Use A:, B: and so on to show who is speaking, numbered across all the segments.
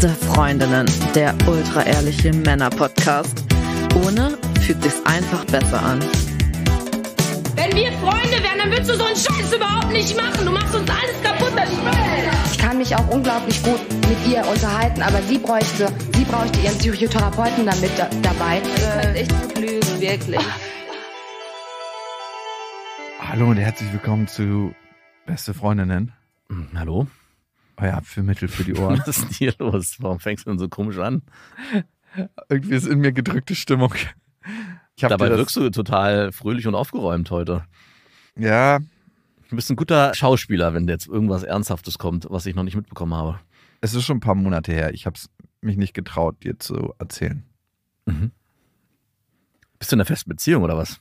A: Beste Freundinnen, der ultra-ehrliche Männer-Podcast. Ohne fügt es einfach besser an.
B: Wenn wir Freunde wären, dann würdest du so einen Scheiß überhaupt nicht machen. Du machst uns alles kaputt, das Spiel. Ich kann mich auch unglaublich gut mit ihr unterhalten, aber sie bräuchte, sie bräuchte ihren Psychotherapeuten damit da, dabei. Du kannst halt echt gut lügen, wirklich.
A: Hallo und herzlich willkommen zu Beste Freundinnen. Hm, hallo. Oh ja, Abführmittel für die Ohren. Was
B: ist denn hier los? Warum fängst du denn so komisch an? Irgendwie ist in mir gedrückte Stimmung. Dabei wirkst du total fröhlich und aufgeräumt heute. Ja. Du bist ein guter Schauspieler, wenn jetzt irgendwas Ernsthaftes kommt, was ich noch nicht mitbekommen habe. Es ist schon ein paar Monate her. Ich habe es mich nicht getraut, dir zu erzählen. Mhm. Bist du in einer festen Beziehung oder was?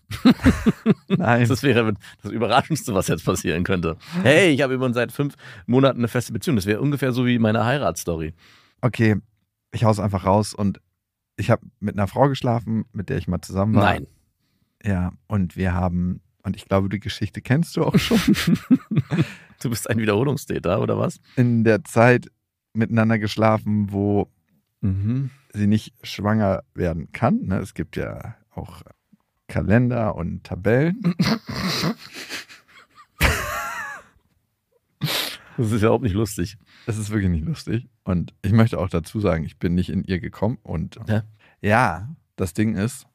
B: Nein. Das wäre das Überraschendste, was jetzt passieren könnte. Hey, ich habe übrigens seit fünf Monaten eine feste Beziehung. Das wäre ungefähr so wie meine Heiratsstory.
A: Okay, ich hau's einfach raus und ich habe mit einer Frau geschlafen, mit der ich mal zusammen war. Nein. Ja, und wir haben, und ich glaube, die Geschichte kennst du auch schon.
B: du bist ein Wiederholungstäter,
A: oder was? In der Zeit miteinander geschlafen, wo mhm. sie nicht schwanger werden kann. Ne? Es gibt ja auch Kalender und Tabellen. Das ist ja auch nicht lustig. Das ist wirklich nicht lustig. Und ich möchte auch dazu sagen, ich bin nicht in ihr gekommen. Und ja, ja das Ding ist,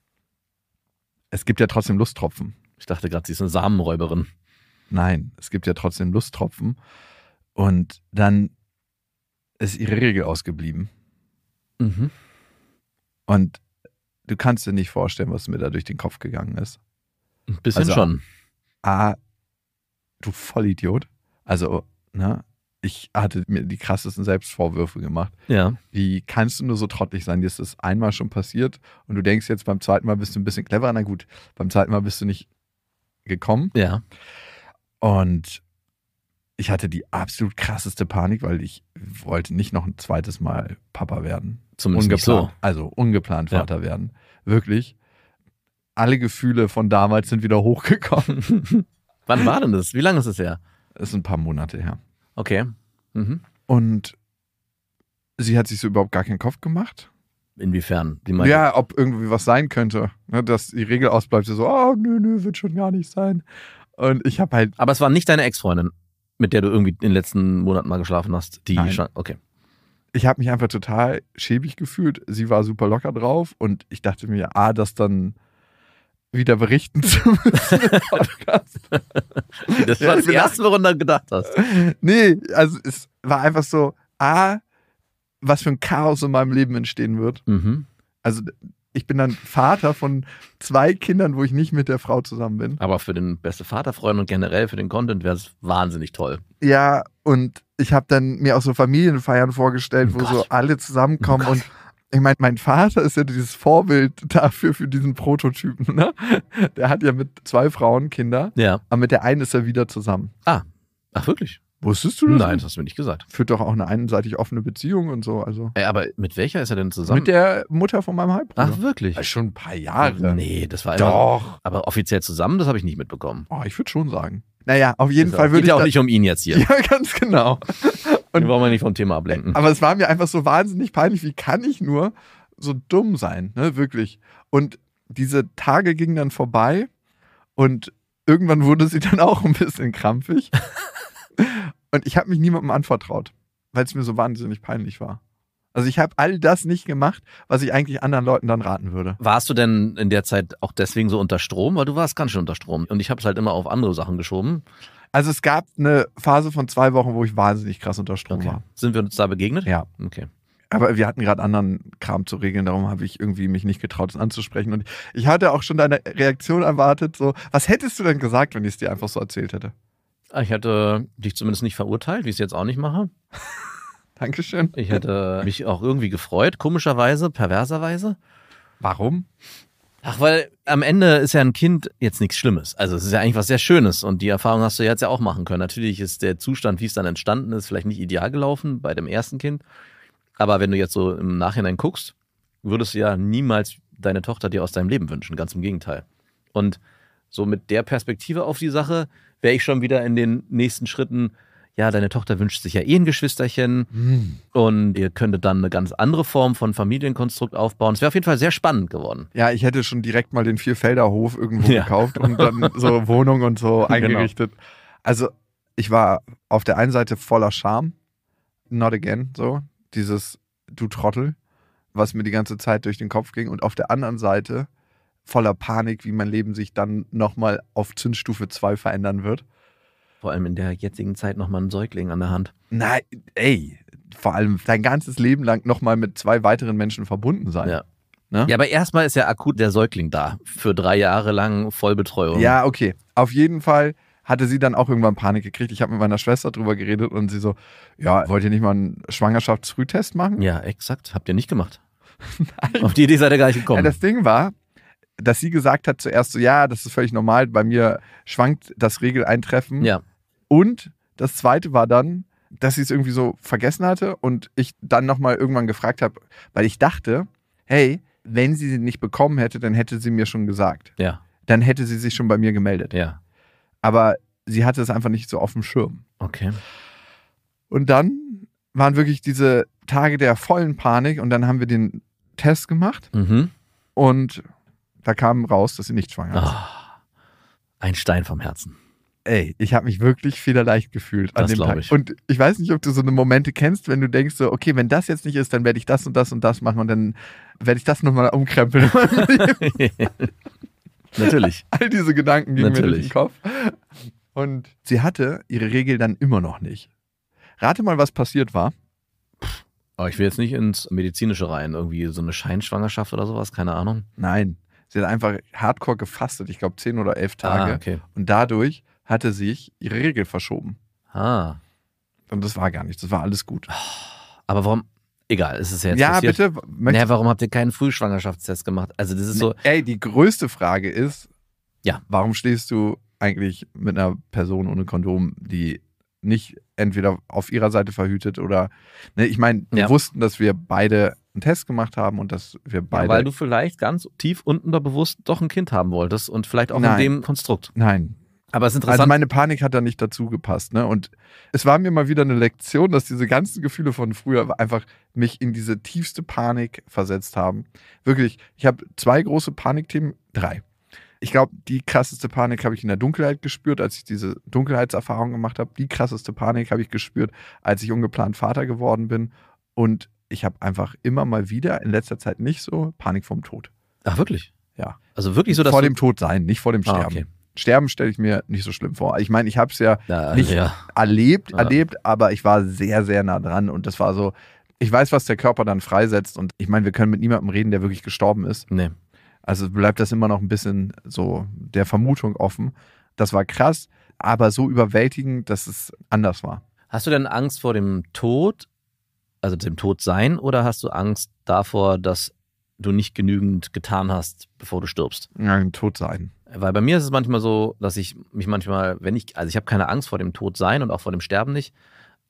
A: es gibt ja trotzdem Lusttropfen. Ich dachte gerade, sie ist eine Samenräuberin. Nein, es gibt ja trotzdem Lusttropfen. Und dann ist ihre Regel ausgeblieben. Mhm. Und du kannst dir nicht vorstellen, was mir da durch den Kopf gegangen ist. Ein bisschen also, schon. A, du Vollidiot. Also, ne? Ich hatte mir die krassesten Selbstvorwürfe gemacht. Ja. Wie kannst du nur so trottelig sein? Dir ist das einmal schon passiert und du denkst jetzt beim zweiten Mal bist du ein bisschen cleverer. Na gut, beim zweiten Mal bist du nicht gekommen. Ja. Und ich hatte die absolut krasseste Panik, weil ich wollte nicht noch ein zweites Mal Papa werden. Zumindest ungeplant, so. Also ungeplant Vater ja. werden. Wirklich. Alle Gefühle von damals sind wieder hochgekommen. Wann war denn das? Wie lange ist es her? Das ist ein paar Monate her. Okay. Mhm. Und sie hat sich so überhaupt gar keinen Kopf gemacht.
B: Inwiefern? ja, ob irgendwie was sein könnte. Ne, dass die Regel ausbleibt, so, oh, nö, nö, wird schon gar nicht sein. Und ich habe halt. Aber es war nicht deine Ex-Freundin, mit der du irgendwie in den letzten Monaten mal geschlafen hast. Die Nein. Okay ich habe mich einfach total schäbig gefühlt. Sie war
A: super locker drauf und ich dachte mir, ah, das dann wieder berichten zu müssen.
B: das war das Erste, woran du gedacht hast.
A: Nee, also es war einfach so, ah, was für ein Chaos in meinem Leben entstehen wird. Mhm. Also ich bin dann Vater von zwei Kindern, wo ich nicht mit der Frau zusammen bin.
B: Aber für den beste Vaterfreund und generell für den Content wäre es wahnsinnig toll.
A: Ja, und ich habe dann mir auch so Familienfeiern vorgestellt, oh wo Gott. so alle zusammenkommen oh und ich meine, mein Vater ist ja dieses Vorbild dafür, für diesen Prototypen. Ne? Der hat ja mit zwei Frauen Kinder, ja. aber mit der einen ist er wieder zusammen. Ah, ach wirklich? Wusstest du das? Nein, das hast du mir nicht gesagt. Führt doch auch eine einseitig offene Beziehung und so. Also.
B: Ey, äh, aber mit welcher ist er denn zusammen? Mit der Mutter von meinem Halbbruder. Ach, wirklich? Also schon ein paar Jahre. Nee, das war Doch. Immer, aber offiziell zusammen, das habe ich nicht mitbekommen. Oh, ich würde schon sagen. Naja, auf jeden also, Fall würde ich. Geht ja auch nicht um ihn jetzt hier. Ja, ganz genau. Und Den wollen wir nicht vom Thema ablenken. Aber
A: es war mir einfach so wahnsinnig peinlich. Wie kann ich nur so dumm sein? Ne, wirklich. Und diese Tage gingen dann vorbei und irgendwann wurde sie dann auch ein bisschen krampfig. Und ich habe mich niemandem anvertraut, weil es mir so wahnsinnig peinlich war. Also ich habe all das nicht gemacht, was ich
B: eigentlich anderen Leuten dann raten würde. Warst du denn in der Zeit auch deswegen so unter Strom? Weil du warst ganz schön unter Strom. Und ich habe es halt immer auf andere Sachen geschoben. Also es gab eine Phase von zwei Wochen, wo ich wahnsinnig
A: krass unter Strom okay. war. Sind wir uns da begegnet? Ja. Okay. Aber wir hatten gerade anderen Kram zu regeln, darum habe ich irgendwie mich nicht getraut, es anzusprechen. Und ich hatte auch schon deine Reaktion erwartet, so, was hättest du denn gesagt, wenn ich es dir einfach so erzählt hätte?
B: Ah, ich hätte dich zumindest nicht verurteilt, wie ich es jetzt auch nicht mache. Dankeschön. Ich hätte mich auch irgendwie gefreut, komischerweise, perverserweise. Warum? Ach, weil am Ende ist ja ein Kind jetzt nichts Schlimmes. Also es ist ja eigentlich was sehr Schönes und die Erfahrung hast du jetzt ja auch machen können. Natürlich ist der Zustand, wie es dann entstanden ist, vielleicht nicht ideal gelaufen bei dem ersten Kind. Aber wenn du jetzt so im Nachhinein guckst, würdest du ja niemals deine Tochter dir aus deinem Leben wünschen. Ganz im Gegenteil. Und so mit der Perspektive auf die Sache wäre ich schon wieder in den nächsten Schritten, ja, deine Tochter wünscht sich ja eh ein Geschwisterchen mhm. und ihr könntet dann eine ganz andere Form von Familienkonstrukt aufbauen. Es wäre auf jeden Fall sehr spannend geworden.
A: Ja, ich hätte schon direkt mal den Vierfelderhof irgendwo ja. gekauft und dann so Wohnung und so genau. eingerichtet. Genau. Also ich war auf der einen Seite voller Scham, not again, so dieses du Trottel, was mir die ganze Zeit durch den Kopf ging und auf der anderen Seite voller Panik, wie mein Leben sich dann nochmal auf Zündstufe 2 verändern wird. Vor allem in der jetzigen Zeit nochmal ein Säugling an der Hand. Nein, ey, vor allem dein ganzes Leben lang nochmal mit zwei weiteren Menschen verbunden sein.
B: Ja. Ne? Ja, aber erstmal ist ja akut der Säugling da. Für drei Jahre lang Vollbetreuung. Ja,
A: okay. Auf jeden Fall hatte sie dann auch irgendwann Panik gekriegt. Ich habe mit meiner Schwester drüber geredet und sie so, ja, wollt ihr nicht mal einen Schwangerschaftsfrühtest machen? Ja, exakt. Habt ihr nicht gemacht. Auf die Idee seid ihr gar nicht gekommen. Ja, das Ding war, dass sie gesagt hat zuerst so, ja, das ist völlig normal, bei mir schwankt das Regeleintreffen. Ja. Und das zweite war dann, dass sie es irgendwie so vergessen hatte und ich dann nochmal irgendwann gefragt habe, weil ich dachte, hey, wenn sie sie nicht bekommen hätte, dann hätte sie mir schon gesagt. Ja. Dann hätte sie sich schon bei mir gemeldet. Ja. Aber sie hatte es einfach nicht so auf dem Schirm. Okay. Und dann waren wirklich diese Tage der vollen Panik und dann haben wir den Test gemacht. Mhm. Und da kam raus, dass sie nicht schwanger ist. Oh,
B: ein Stein vom Herzen.
A: Ey, ich habe mich wirklich federleicht gefühlt das an dem Tag. Ich. Und ich weiß nicht, ob du so eine Momente kennst, wenn du denkst so, okay, wenn das jetzt nicht ist, dann werde ich das und das und das machen und dann werde ich das nochmal umkrempeln. Natürlich. All diese Gedanken gingen Natürlich. mir durch den Kopf. Und
B: sie hatte ihre Regel dann immer noch nicht. Rate mal, was passiert war. Aber ich will jetzt nicht ins medizinische rein, irgendwie so eine Scheinschwangerschaft oder sowas, keine Ahnung. Nein, Sie hat einfach hardcore gefastet, ich glaube zehn oder elf ah, Tage. Ah,
A: okay. Und dadurch hatte sich ihre Regel verschoben. Ah. Und das war
B: gar nicht, das war alles gut. Aber warum? Egal, ist es jetzt ja, passiert. Ja, bitte. Naja, warum habt ihr keinen Frühschwangerschaftstest gemacht? Also das ist so. Ey, die größte Frage ist, ja. warum stehst
A: du eigentlich mit einer Person ohne Kondom, die nicht entweder auf ihrer Seite verhütet oder, ne, ich meine, wir ja. wussten, dass wir beide einen Test gemacht haben und dass wir beide. Ja, weil du
B: vielleicht ganz tief unten da bewusst doch ein Kind haben wolltest und vielleicht auch Nein. in dem Konstrukt.
A: Nein, aber es ist also interessant. Also meine Panik hat da nicht dazu gepasst. Ne? Und es war mir mal wieder eine Lektion, dass diese ganzen Gefühle von früher einfach mich in diese tiefste Panik versetzt haben. Wirklich, ich habe zwei große Panikthemen, drei. Ich glaube, die krasseste Panik habe ich in der Dunkelheit gespürt, als ich diese Dunkelheitserfahrung gemacht habe. Die krasseste Panik habe ich gespürt, als ich ungeplant Vater geworden bin. Und ich habe einfach immer mal wieder, in letzter Zeit nicht so, Panik vorm Tod. Ach,
B: wirklich? Ja.
A: Also wirklich so, dass. Vor dem Tod sein, nicht vor dem ah, Sterben. Ah, okay. Sterben stelle ich mir nicht so schlimm vor. Ich meine, ich habe es ja Na, also nicht ja. erlebt, ja. erlebt, aber ich war sehr, sehr nah dran und das war so, ich weiß, was der Körper dann freisetzt und ich meine, wir können mit niemandem reden, der wirklich gestorben ist. Nee. Also bleibt das immer noch ein bisschen so der Vermutung offen.
B: Das war krass, aber so
A: überwältigend, dass es anders war.
B: Hast du denn Angst vor dem Tod also dem Tod sein, oder hast du Angst davor, dass du nicht genügend getan hast, bevor du stirbst? Ja, dem Tod sein. Weil bei mir ist es manchmal so, dass ich mich manchmal, wenn ich, also ich habe keine Angst vor dem Tod sein und auch vor dem Sterben nicht,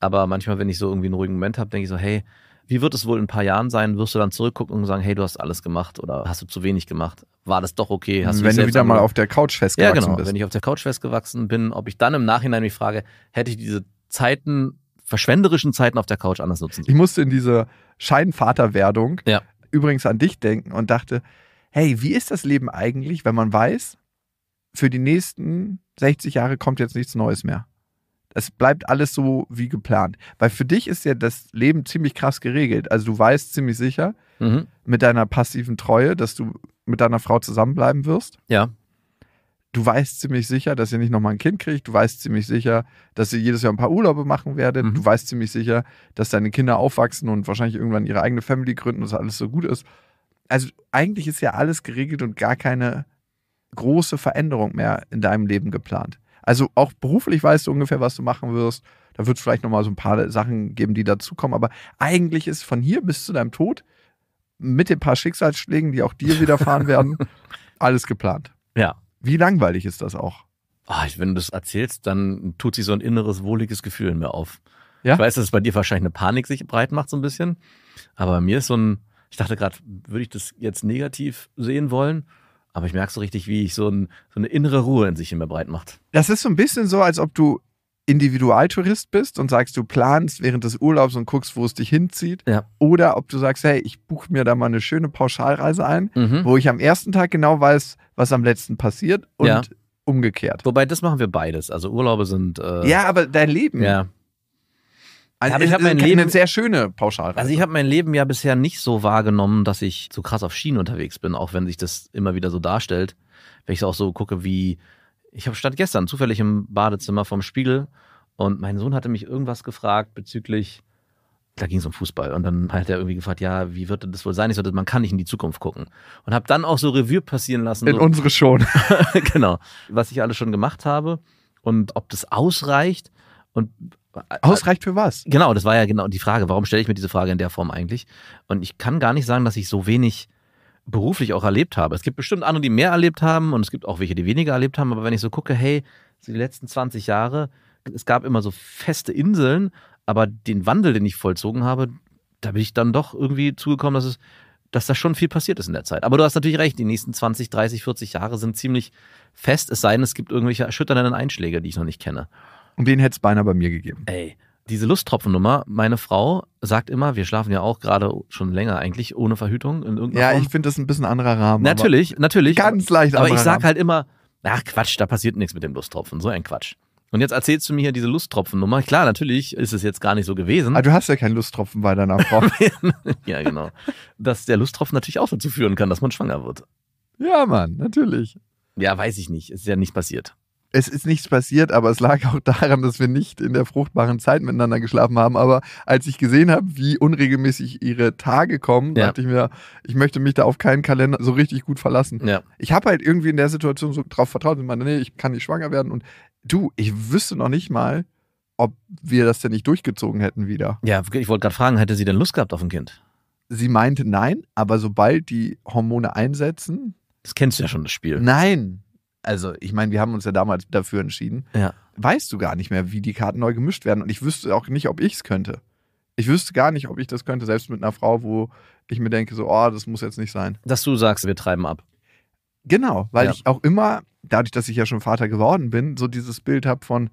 B: aber manchmal, wenn ich so irgendwie einen ruhigen Moment habe, denke ich so, hey, wie wird es wohl in ein paar Jahren sein? Wirst du dann zurückgucken und sagen, hey, du hast alles gemacht oder hast du zu wenig gemacht? War das doch okay? Hast wenn du, du wieder mal auf der Couch festgewachsen bist. Ja, genau. Bist. Wenn ich auf der Couch festgewachsen bin, ob ich dann im Nachhinein mich frage, hätte ich diese Zeiten verschwenderischen Zeiten auf der Couch anders nutzen. Ich musste in diese Scheinvaterwerdung ja. übrigens an dich
A: denken und dachte, hey, wie ist das Leben eigentlich, wenn man weiß, für die nächsten 60 Jahre kommt jetzt nichts Neues mehr? es bleibt alles so wie geplant. Weil für dich ist ja das Leben ziemlich krass geregelt. Also du weißt ziemlich sicher mhm. mit deiner passiven Treue, dass du mit deiner Frau zusammenbleiben wirst. Ja du weißt ziemlich sicher, dass ihr nicht nochmal ein Kind kriegt, du weißt ziemlich sicher, dass ihr jedes Jahr ein paar Urlaube machen werdet, mhm. du weißt ziemlich sicher, dass deine Kinder aufwachsen und wahrscheinlich irgendwann ihre eigene Family gründen und dass alles so gut ist. Also eigentlich ist ja alles geregelt und gar keine große Veränderung mehr in deinem Leben geplant. Also auch beruflich weißt du ungefähr, was du machen wirst. Da wird es vielleicht nochmal so ein paar Sachen geben, die dazukommen. Aber eigentlich ist von hier bis zu deinem Tod mit den paar Schicksalsschlägen, die auch dir widerfahren werden, alles geplant.
B: Ja, wie langweilig ist das auch? Ach, ah, wenn du das erzählst, dann tut sich so ein inneres, wohliges Gefühl in mir auf. Ja? Ich weiß, dass es bei dir wahrscheinlich eine Panik sich breit macht, so ein bisschen. Aber bei mir ist so ein, ich dachte gerade, würde ich das jetzt negativ sehen wollen? Aber ich merke so richtig, wie ich so, ein, so eine innere Ruhe in sich in mir breit macht.
A: Das ist so ein bisschen so, als ob du Individualtourist bist und sagst, du planst während des Urlaubs und guckst, wo es dich hinzieht. Ja. Oder ob du sagst, hey, ich buche mir da mal eine schöne Pauschalreise ein, mhm. wo ich am ersten Tag genau weiß, was am letzten passiert und ja.
B: umgekehrt. Wobei, das machen wir beides. Also Urlaube sind. Äh, ja, aber dein Leben. Ja. Also, aber ich habe mein Leben eine sehr schöne Pauschalreise. Also ich habe mein Leben ja bisher nicht so wahrgenommen, dass ich so krass auf Schienen unterwegs bin, auch wenn sich das immer wieder so darstellt, wenn ich auch so gucke, wie ich habe stand gestern zufällig im Badezimmer vom Spiegel und mein Sohn hatte mich irgendwas gefragt bezüglich, da ging es um Fußball und dann hat er irgendwie gefragt, ja, wie wird das wohl sein? Ich so, man kann nicht in die Zukunft gucken und habe dann auch so Revue passieren lassen. In so, unsere schon. genau, was ich alles schon gemacht habe und ob das ausreicht und äh, Ausreicht für was? Genau, das war ja genau die Frage. Warum stelle ich mir diese Frage in der Form eigentlich? Und ich kann gar nicht sagen, dass ich so wenig beruflich auch erlebt habe. Es gibt bestimmt andere, die mehr erlebt haben und es gibt auch welche, die weniger erlebt haben. Aber wenn ich so gucke, hey, die letzten 20 Jahre, es gab immer so feste Inseln, aber den Wandel, den ich vollzogen habe, da bin ich dann doch irgendwie zugekommen, dass es dass da schon viel passiert ist in der Zeit. Aber du hast natürlich recht, die nächsten 20, 30, 40 Jahre sind ziemlich fest, es sei denn, es gibt irgendwelche erschütternden Einschläge, die ich noch nicht kenne. Und wen hätte es beinahe bei mir gegeben. Ey, diese Lusttropfennummer, meine Frau sagt immer, wir schlafen ja auch gerade schon länger eigentlich ohne Verhütung in irgendeiner Ja, Form. ich
A: finde das ein bisschen anderer Rahmen. Natürlich, natürlich. Ganz leicht Aber ich sage halt
B: immer, ach Quatsch, da passiert nichts mit dem Lusttropfen, so ein Quatsch. Und jetzt erzählst du mir hier diese Lusttropfennummer. Klar, natürlich ist es jetzt gar nicht so gewesen. Aber ah, du hast
A: ja keinen Lusttropfen bei deiner Frau.
B: ja, genau. Dass der Lusttropfen natürlich auch dazu führen kann, dass man schwanger wird. Ja, Mann, natürlich. Ja, weiß ich nicht. Ist ja nicht passiert
A: es ist nichts passiert, aber es lag auch daran, dass wir nicht in der fruchtbaren Zeit miteinander geschlafen haben. Aber als ich gesehen habe, wie unregelmäßig ihre Tage kommen, ja. dachte ich mir, ich möchte mich da auf keinen Kalender so richtig gut verlassen. Ja. Ich habe halt irgendwie in der Situation so drauf vertraut und meine, nee, ich kann nicht schwanger werden. Und du, ich wüsste noch nicht mal, ob wir das denn nicht durchgezogen hätten wieder.
B: Ja, ich wollte gerade fragen, hätte sie denn Lust gehabt auf ein Kind?
A: Sie meinte nein, aber sobald die Hormone einsetzen. Das kennst du ja schon, das Spiel. Nein, also ich meine, wir haben uns ja damals dafür entschieden. Ja. Weißt du gar nicht mehr, wie die Karten neu gemischt werden. Und ich wüsste auch nicht, ob ich es könnte. Ich wüsste gar nicht, ob ich das könnte, selbst mit einer Frau, wo ich mir denke, so, oh, das muss jetzt nicht sein.
B: Dass du sagst, wir treiben ab.
A: Genau, weil ja. ich auch immer, dadurch, dass ich ja schon Vater geworden bin, so dieses Bild habe von,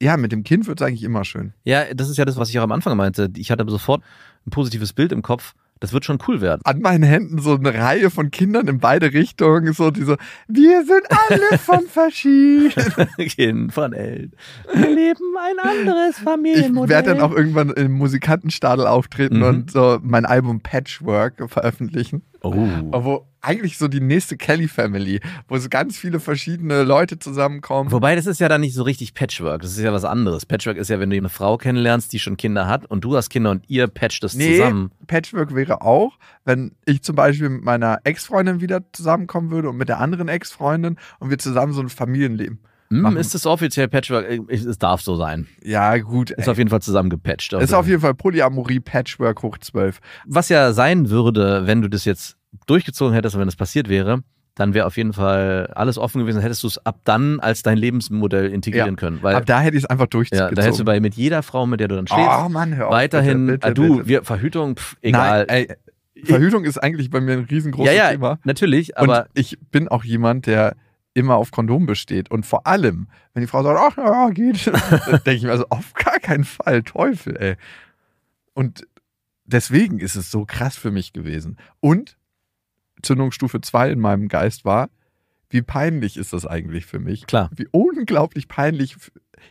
A: ja, mit dem Kind wird es eigentlich immer schön.
B: Ja, das ist ja das, was ich auch am Anfang meinte. Ich hatte sofort ein positives Bild im Kopf das wird schon cool werden. An meinen Händen so eine Reihe von Kindern in beide Richtungen, so diese, wir sind alle von verschieden.
A: Kind von Eltern.
B: Wir leben ein anderes Familienmodell. Ich werde dann auch
A: irgendwann im Musikantenstadel auftreten mhm. und so mein Album Patchwork veröffentlichen. Oh.
B: Wo eigentlich so die nächste Kelly Family, wo so ganz viele verschiedene Leute zusammenkommen. Wobei, das ist ja dann nicht so richtig Patchwork. Das ist ja was anderes. Patchwork ist ja, wenn du eine Frau kennenlernst, die schon Kinder hat und du hast Kinder und ihr patcht das nee, zusammen.
A: Patchwork wäre auch, wenn ich zum Beispiel mit meiner Ex-Freundin wieder zusammenkommen würde und mit der anderen Ex-Freundin und wir zusammen so ein Familienleben. Machen. Mm. Ist
B: es offiziell Patchwork? Äh, es darf so sein. Ja, gut. Ist ey. auf jeden Fall zusammengepatcht. Ist auf jeden Fall Polyamorie, Patchwork hoch 12. Was ja sein würde, wenn du das jetzt durchgezogen hättest und wenn das passiert wäre, dann wäre auf jeden Fall alles offen gewesen. Hättest du es ab dann als dein Lebensmodell integrieren ja. können. Weil, ab da hätte ich es einfach durchgezogen. Ja, da hättest du bei mit jeder Frau, mit der du dann oh, schläfst, oh, Mann, hör auf, weiterhin, bitte, ah, bitte, Ah, du, wir, Verhütung, pff, egal. Nein, ey, Verhütung
A: ist eigentlich bei mir ein riesengroßes ja, ja, Thema. Natürlich, aber. Und ich bin auch jemand, der immer auf Kondom besteht. Und vor allem, wenn die Frau sagt, ach, ja, geht, denke ich mir also auf gar keinen Fall, Teufel, ey. Und deswegen ist es so krass für mich gewesen. Und Zündungsstufe 2 in meinem Geist war, wie peinlich ist das eigentlich für mich? Klar. Wie unglaublich peinlich.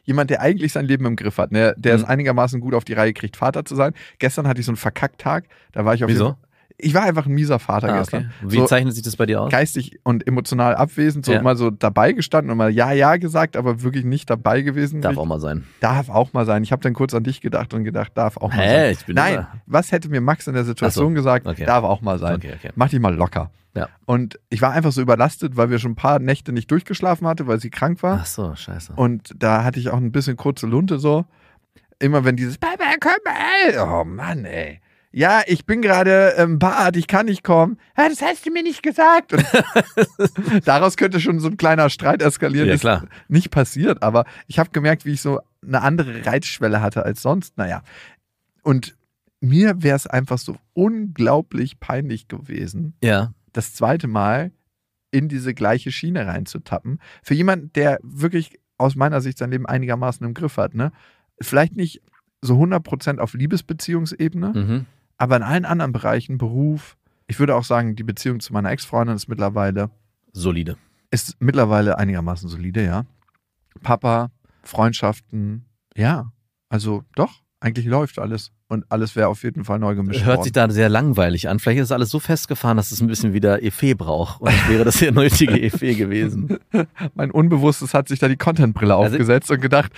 A: Jemand, der eigentlich sein Leben im Griff hat, ne, der mhm. es einigermaßen gut auf die Reihe kriegt, Vater zu sein. Gestern hatte ich so einen Verkacktag. Da war ich auf. Wieso? ich war einfach ein mieser Vater ah, gestern. Wie so zeichnet sich das bei dir aus? Geistig und emotional abwesend, so ja. mal so dabei gestanden und mal ja, ja gesagt, aber wirklich nicht dabei gewesen. Darf ich, auch mal sein. Darf auch mal sein. Ich habe dann kurz an dich gedacht und gedacht, darf auch mal Hä, sein. Ich bin Nein, da. was hätte mir Max in der Situation so, gesagt? Okay. Darf auch mal sein. Okay, okay. Mach dich mal locker. Ja. Und ich war einfach so überlastet, weil wir schon ein paar Nächte nicht durchgeschlafen hatte, weil sie krank war. Ach so, scheiße. Und da hatte ich auch ein bisschen kurze Lunte so. Immer wenn dieses Papa, komm mal, oh Mann, ey ja, ich bin gerade im ähm, Bad, ich kann nicht kommen. Ja, das hast du mir nicht gesagt. daraus könnte schon so ein kleiner Streit eskalieren. Ja, klar. Ist nicht passiert, aber ich habe gemerkt, wie ich so eine andere Reizschwelle hatte als sonst. Naja. Und mir wäre es einfach so unglaublich peinlich gewesen, ja. das zweite Mal in diese gleiche Schiene reinzutappen. Für jemanden, der wirklich aus meiner Sicht sein Leben einigermaßen im Griff hat, ne? Vielleicht nicht so 100% auf Liebesbeziehungsebene, mhm aber in allen anderen Bereichen, Beruf, ich würde auch sagen, die Beziehung zu meiner Ex-Freundin ist mittlerweile solide. Ist mittlerweile einigermaßen solide, ja. Papa, Freundschaften, ja. Also doch, eigentlich läuft alles. Und alles wäre auf jeden Fall neu gemischt. Hört worden. sich
B: da sehr langweilig an. Vielleicht ist alles so festgefahren, dass es ein bisschen wieder Effet braucht. Und wäre das der nötige Effet gewesen.
A: mein Unbewusstes hat sich da
B: die Contentbrille also aufgesetzt und gedacht,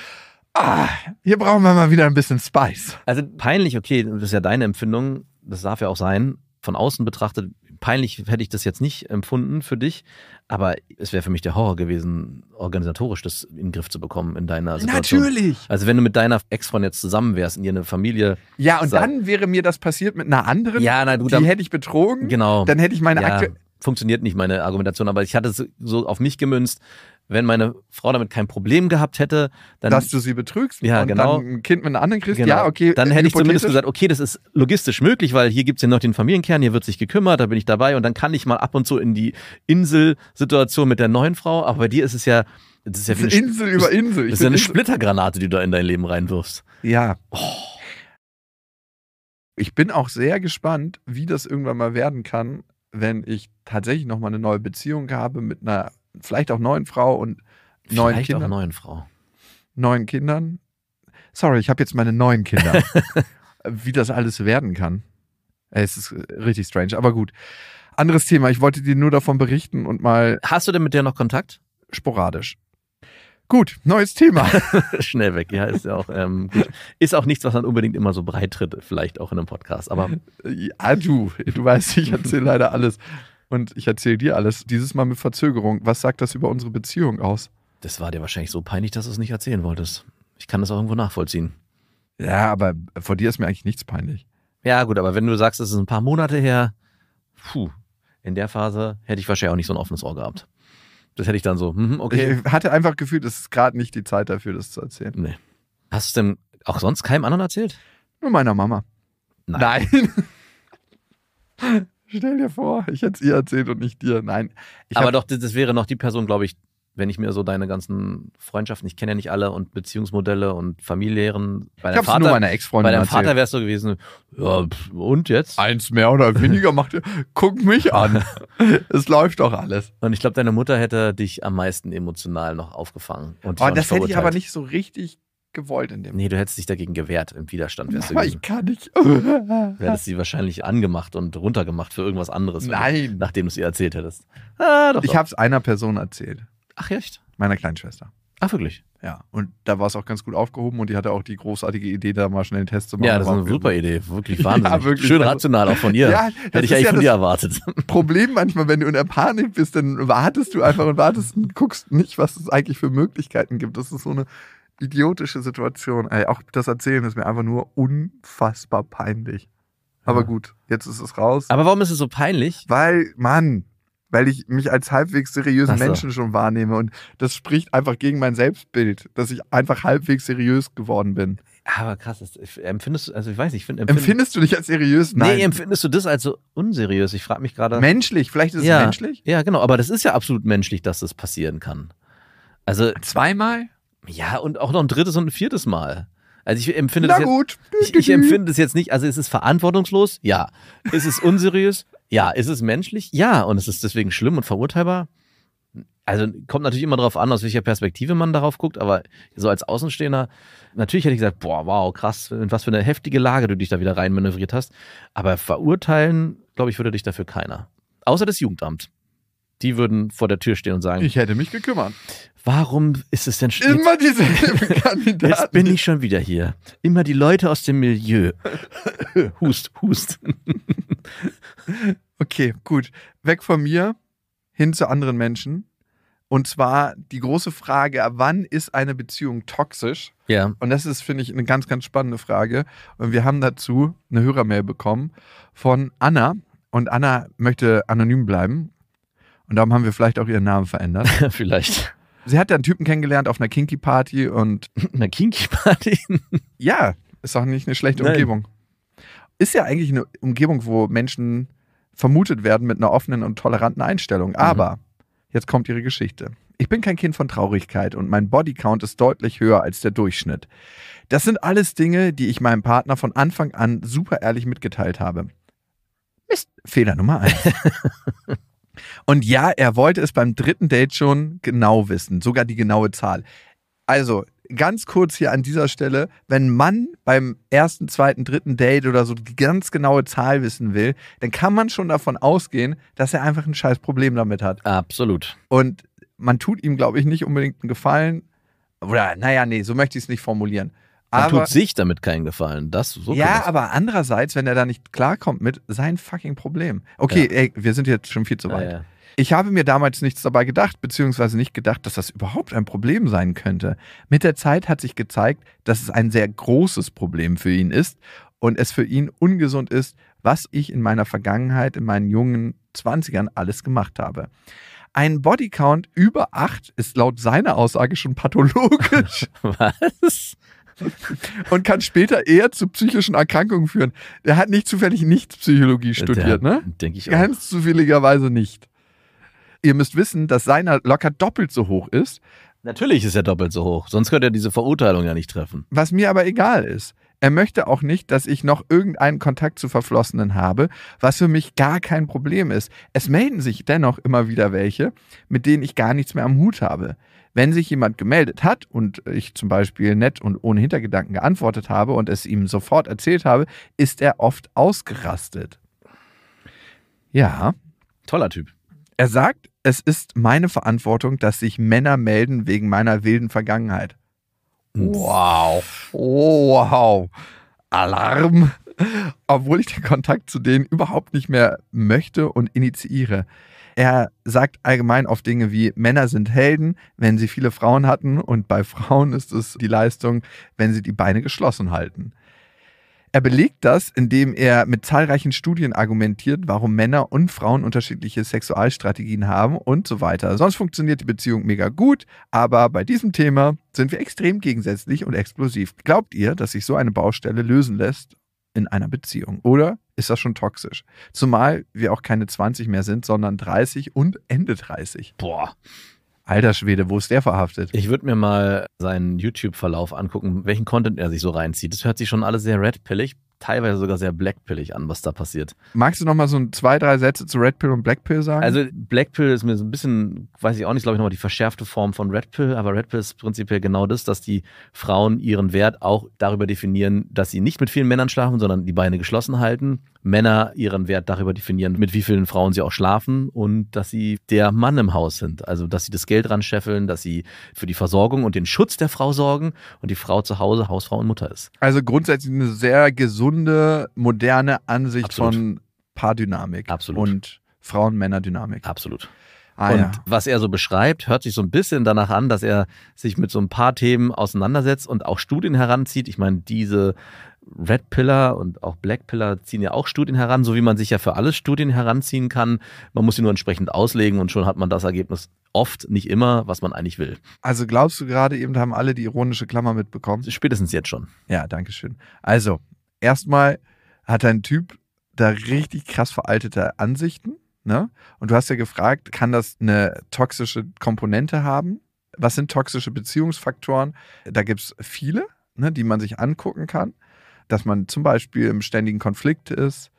B: ah, hier brauchen wir mal wieder ein bisschen Spice. Also peinlich, okay, das ist ja deine Empfindung, das darf ja auch sein. Von außen betrachtet, peinlich hätte ich das jetzt nicht empfunden für dich, aber es wäre für mich der Horror gewesen, organisatorisch das in den Griff zu bekommen in deiner Situation. Natürlich! Also wenn du mit deiner Ex-Freundin jetzt zusammen wärst und ihr eine Familie. Ja, und dann wäre mir das passiert mit einer anderen, ja, na, du, die dann, hätte ich betrogen. Genau. Dann hätte ich meine ja. Akte funktioniert nicht meine Argumentation, aber ich hatte es so auf mich gemünzt wenn meine Frau damit kein Problem gehabt hätte, dann. Dass du sie betrügst ja, und genau, dann ein Kind mit einem anderen kriegst, genau, ja, okay. Dann hätte ich zumindest gesagt, okay, das ist logistisch möglich, weil hier gibt es ja noch den Familienkern, hier wird sich gekümmert, da bin ich dabei und dann kann ich mal ab und zu in die Inselsituation mit der neuen Frau, aber bei dir ist es ja. Das ist ja wie eine Insel über Insel. Ich das ist ja eine Splittergranate, die du da in dein Leben reinwirfst. Ja. Oh.
A: Ich bin auch sehr gespannt, wie das irgendwann mal werden kann, wenn ich tatsächlich nochmal eine neue Beziehung habe mit einer vielleicht auch neuen Frau und neuen vielleicht Kindern. Vielleicht auch neuen Frau. Neuen Kindern. Sorry, ich habe jetzt meine neuen Kinder. Wie das alles werden kann. Äh, es ist äh, richtig strange, aber gut. Anderes
B: Thema. Ich wollte dir nur davon berichten und mal. Hast du denn mit der noch Kontakt? Sporadisch. Gut, neues Thema. Schnell weg, ja, ist ja auch ähm, gut. Ist auch nichts, was dann unbedingt immer so breit tritt, vielleicht auch in einem Podcast, aber. Ja, du, du weißt, ich erzähle leider alles
A: und ich erzähle dir alles, dieses Mal mit Verzögerung. Was sagt das über unsere Beziehung aus?
B: Das war dir wahrscheinlich so peinlich, dass du es nicht erzählen wolltest. Ich kann das auch irgendwo nachvollziehen. Ja, aber vor dir ist mir eigentlich nichts peinlich. Ja, gut, aber wenn du sagst, es ist ein paar Monate her, puh, in der Phase hätte ich wahrscheinlich auch nicht so ein offenes Ohr gehabt. Das hätte ich dann so, mhm, okay.
A: Ich hatte einfach gefühlt, es ist gerade nicht die Zeit dafür, das zu erzählen.
B: Nee. Hast du es denn auch sonst keinem anderen erzählt?
A: Nur meiner Mama. Nein. Nein. Stell dir vor, ich hätte es ihr erzählt und nicht dir. Nein.
B: Aber doch, das wäre noch die Person, glaube ich, wenn ich mir so deine ganzen Freundschaften, ich kenne ja nicht alle und Beziehungsmodelle und familiären. Bei ich Vater, nur meiner Ex-Freundin. Bei deinem Vater wärst du gewesen, ja, und jetzt? Eins mehr oder weniger macht ihr, guck mich an. es läuft doch alles. Und ich glaube, deine Mutter hätte dich am meisten emotional noch aufgefangen. Und oh, das hätte ich aber nicht
A: so richtig gewollt in dem.
B: Nee, du hättest dich dagegen gewehrt. Im Widerstand wärst du. Aber ich
A: kann nicht. du hättest
B: sie wahrscheinlich angemacht und runtergemacht für irgendwas anderes. Nein. Du, nachdem du es ihr erzählt hättest. Ah, doch, ich habe es einer Person erzählt. Ach, echt? Meiner Kleinschwester.
A: Ach, wirklich? Ja. Und da war es auch ganz gut aufgehoben und die hatte auch die großartige Idee, da mal schnell einen Test zu machen. Ja, das ist eine
B: super Idee. Wirklich wahnsinnig. Ja, wirklich. Schön also, rational auch von ihr. ja, Hätte ich eigentlich ja von dir erwartet.
A: Problem manchmal, wenn du in der Panik bist, dann wartest du einfach und wartest und guckst nicht, was es eigentlich für Möglichkeiten gibt. Das ist so eine idiotische Situation. Ey, auch das Erzählen ist mir einfach nur unfassbar peinlich. Aber ja. gut, jetzt ist es raus. Aber warum ist es so peinlich? Weil, Mann, weil ich mich als halbwegs seriösen so. Menschen schon wahrnehme. Und das spricht einfach gegen mein Selbstbild, dass ich einfach halbwegs seriös geworden bin. Aber krass, das, empfindest
B: du, also ich weiß nicht, find, empfind, empfindest du dich als seriös? Nein. Nee, empfindest du das als so unseriös? Ich frage mich gerade. Menschlich, vielleicht ist ja, es menschlich? Ja, genau, aber das ist ja absolut menschlich, dass das passieren kann. Also. Zweimal? Ja, und auch noch ein drittes und ein viertes Mal. Also ich empfinde Na das gut. Jetzt, ich, ich empfinde das jetzt nicht, also ist es verantwortungslos? Ja. Ist es unseriös? ja. Ist es menschlich? Ja. Und ist es deswegen schlimm und verurteilbar? Also kommt natürlich immer darauf an, aus welcher Perspektive man darauf guckt, aber so als Außenstehender, natürlich hätte ich gesagt, boah, wow, krass, in was für eine heftige Lage du dich da wieder reinmanövriert hast. Aber verurteilen, glaube ich, würde dich dafür keiner. Außer das Jugendamt die würden vor der Tür stehen und sagen: Ich hätte mich gekümmert. Warum ist es denn schon. Immer diese Kandidaten. Jetzt bin ich schon wieder hier. Immer die Leute aus dem Milieu. hust, hust. okay, gut.
A: Weg von mir, hin zu anderen Menschen. Und zwar die große Frage, wann ist eine Beziehung toxisch? Ja. Und das ist, finde ich, eine ganz, ganz spannende Frage. Und wir haben dazu eine Hörermail bekommen von Anna. Und Anna möchte anonym bleiben und darum haben wir vielleicht auch ihren Namen verändert. vielleicht. Sie hat ja einen Typen kennengelernt auf einer Kinky-Party und. Eine Kinky-Party? ja, ist doch nicht eine schlechte Nein. Umgebung. Ist ja eigentlich eine Umgebung, wo Menschen vermutet werden mit einer offenen und toleranten Einstellung. Mhm. Aber mhm. jetzt kommt ihre Geschichte. Ich bin kein Kind von Traurigkeit und mein Bodycount ist deutlich höher als der Durchschnitt. Das sind alles Dinge, die ich meinem Partner von Anfang an super ehrlich mitgeteilt habe. Mist, Fehler Nummer eins. Und ja, er wollte es beim dritten Date schon genau wissen, sogar die genaue Zahl. Also, ganz kurz hier an dieser Stelle, wenn man beim ersten, zweiten, dritten Date oder so die ganz genaue Zahl wissen will, dann kann man schon davon ausgehen, dass er einfach ein scheiß Problem damit hat. Absolut. Und man tut ihm, glaube ich, nicht unbedingt einen Gefallen. Oder, naja, nee, so möchte ich es nicht formulieren. Man aber, tut sich
B: damit keinen Gefallen. Das, so
A: ja, aber andererseits, wenn er da nicht klarkommt mit, sein fucking Problem. Okay, ja. ey, wir sind jetzt schon viel zu weit. Ja, ja. Ich habe mir damals nichts dabei gedacht, beziehungsweise nicht gedacht, dass das überhaupt ein Problem sein könnte. Mit der Zeit hat sich gezeigt, dass es ein sehr großes Problem für ihn ist und es für ihn ungesund ist, was ich in meiner Vergangenheit, in meinen jungen 20ern alles gemacht habe. Ein Bodycount über 8 ist laut seiner Aussage schon pathologisch. Was? und kann später eher zu psychischen Erkrankungen führen. Der hat nicht zufällig nicht Psychologie studiert, Der, ne? Denke ich Ganz auch. Ganz zufälligerweise
B: nicht. Ihr müsst wissen, dass seiner locker doppelt so hoch ist. Natürlich ist er doppelt so hoch, sonst könnte er diese Verurteilung ja nicht treffen.
A: Was mir aber egal ist, er möchte auch nicht, dass ich noch irgendeinen Kontakt zu Verflossenen habe, was für mich gar kein Problem ist. Es melden sich dennoch immer wieder welche, mit denen ich gar nichts mehr am Hut habe. Wenn sich jemand gemeldet hat und ich zum Beispiel nett und ohne Hintergedanken geantwortet habe und es ihm sofort erzählt habe, ist er oft ausgerastet. Ja. Toller Typ. Er sagt, es ist meine Verantwortung, dass sich Männer melden wegen meiner wilden Vergangenheit. Wow. Wow. Alarm. Obwohl ich den Kontakt zu denen überhaupt nicht mehr möchte und initiiere. Er sagt allgemein auf Dinge wie Männer sind Helden, wenn sie viele Frauen hatten und bei Frauen ist es die Leistung, wenn sie die Beine geschlossen halten. Er belegt das, indem er mit zahlreichen Studien argumentiert, warum Männer und Frauen unterschiedliche Sexualstrategien haben und so weiter. Sonst funktioniert die Beziehung mega gut, aber bei diesem Thema sind wir extrem gegensätzlich und explosiv. Glaubt ihr, dass sich so eine Baustelle lösen lässt in einer Beziehung? Oder ist das schon toxisch? Zumal wir auch keine 20 mehr sind, sondern
B: 30 und Ende 30. Boah. Alter Schwede, wo ist der verhaftet? Ich würde mir mal seinen YouTube-Verlauf angucken, welchen Content er sich so reinzieht. Das hört sich schon alles sehr redpillig, teilweise sogar sehr blackpillig an, was da passiert.
A: Magst du noch mal so ein, zwei, drei Sätze zu Redpill und Blackpill sagen? Also
B: Blackpill ist mir so ein bisschen, weiß ich auch nicht, glaube ich nochmal die verschärfte Form von Redpill, aber Redpill ist prinzipiell genau das, dass die Frauen ihren Wert auch darüber definieren, dass sie nicht mit vielen Männern schlafen, sondern die Beine geschlossen halten Männer ihren Wert darüber definieren, mit wie vielen Frauen sie auch schlafen und dass sie der Mann im Haus sind. Also, dass sie das Geld ran scheffeln, dass sie für die Versorgung und den Schutz der Frau sorgen und die Frau zu Hause Hausfrau und Mutter ist.
A: Also grundsätzlich eine sehr gesunde, moderne Ansicht Absolut. von Paardynamik Absolut. und Frauen-Männer-Dynamik.
B: Absolut. Ah, und ja. was er so beschreibt, hört sich so ein bisschen danach an, dass er sich mit so ein paar Themen auseinandersetzt und auch Studien heranzieht. Ich meine, diese Red Pillar und auch Black Pillar ziehen ja auch Studien heran, so wie man sich ja für alles Studien heranziehen kann. Man muss sie nur entsprechend auslegen und schon hat man das Ergebnis oft, nicht immer, was man eigentlich will. Also glaubst du gerade eben, haben alle die ironische Klammer mitbekommen? Spätestens jetzt schon. Ja, danke schön. Also,
A: erstmal hat ein Typ da richtig krass veraltete Ansichten. Ne? Und du hast ja gefragt, kann das eine toxische Komponente haben? Was sind toxische Beziehungsfaktoren? Da gibt es viele, ne, die man sich angucken kann dass man zum Beispiel im ständigen Konflikt ist,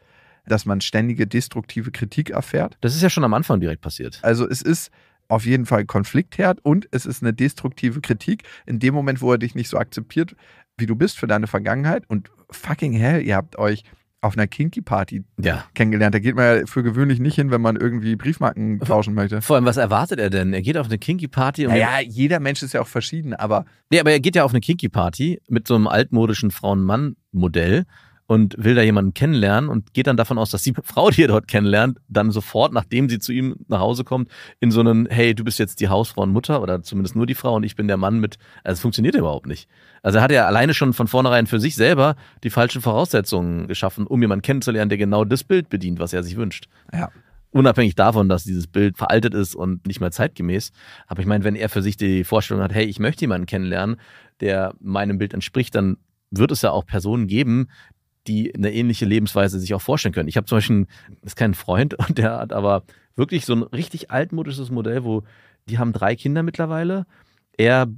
A: dass man ständige destruktive Kritik erfährt. Das ist ja schon am Anfang direkt passiert. Also es ist auf jeden Fall Konfliktherd und es ist eine destruktive Kritik. In dem Moment, wo er dich nicht so akzeptiert, wie du bist für deine Vergangenheit und fucking hell, ihr habt euch auf einer Kinky-Party ja. kennengelernt. Da geht man ja für gewöhnlich nicht hin, wenn man irgendwie
B: Briefmarken tauschen möchte. Vor allem, was erwartet er denn? Er geht auf eine Kinky-Party. Naja, jeder Mensch ist ja auch verschieden, aber. Nee, aber er geht ja auf eine Kinky-Party mit so einem altmodischen Frauen-Mann-Modell und will da jemanden kennenlernen und geht dann davon aus, dass die Frau, die er dort kennenlernt, dann sofort, nachdem sie zu ihm nach Hause kommt, in so einen, hey, du bist jetzt die Hausfrau und Mutter oder zumindest nur die Frau und ich bin der Mann mit, also es funktioniert überhaupt nicht. Also er hat ja alleine schon von vornherein für sich selber die falschen Voraussetzungen geschaffen, um jemanden kennenzulernen, der genau das Bild bedient, was er sich wünscht. Ja. Unabhängig davon, dass dieses Bild veraltet ist und nicht mehr zeitgemäß. Aber ich meine, wenn er für sich die Vorstellung hat, hey, ich möchte jemanden kennenlernen, der meinem Bild entspricht, dann wird es ja auch Personen geben, die eine ähnliche Lebensweise sich auch vorstellen können. Ich habe zum Beispiel, einen, ist kein Freund, und der hat aber wirklich so ein richtig altmodisches Modell, wo die haben drei Kinder mittlerweile. Er